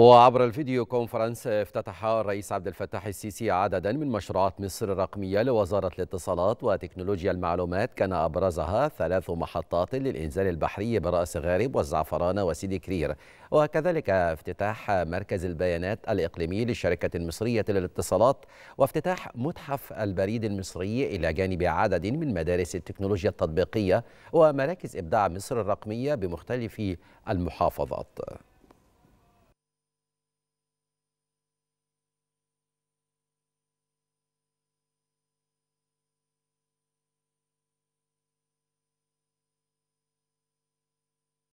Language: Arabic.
وعبر الفيديو كونفرنس افتتح الرئيس عبد الفتاح السيسي عددا من مشروعات مصر الرقمية لوزارة الاتصالات وتكنولوجيا المعلومات كان أبرزها ثلاث محطات للإنزال البحري برأس غارب والزعفرانة وسيدي كرير وكذلك افتتاح مركز البيانات الإقليمي للشركة المصرية للاتصالات وافتتاح متحف البريد المصري إلى جانب عدد من مدارس التكنولوجيا التطبيقية ومراكز إبداع مصر الرقمية بمختلف المحافظات